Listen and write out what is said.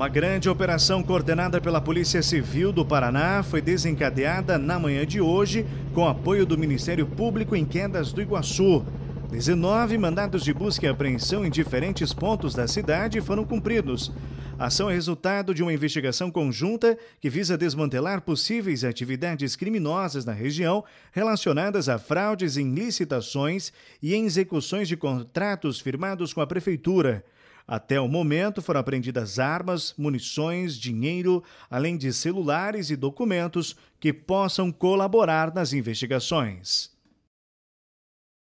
Uma grande operação coordenada pela Polícia Civil do Paraná foi desencadeada na manhã de hoje com apoio do Ministério Público em Quedas do Iguaçu. 19 mandados de busca e apreensão em diferentes pontos da cidade foram cumpridos. A ação é resultado de uma investigação conjunta que visa desmantelar possíveis atividades criminosas na região relacionadas a fraudes em licitações e em execuções de contratos firmados com a Prefeitura. Até o momento foram apreendidas armas, munições, dinheiro, além de celulares e documentos que possam colaborar nas investigações.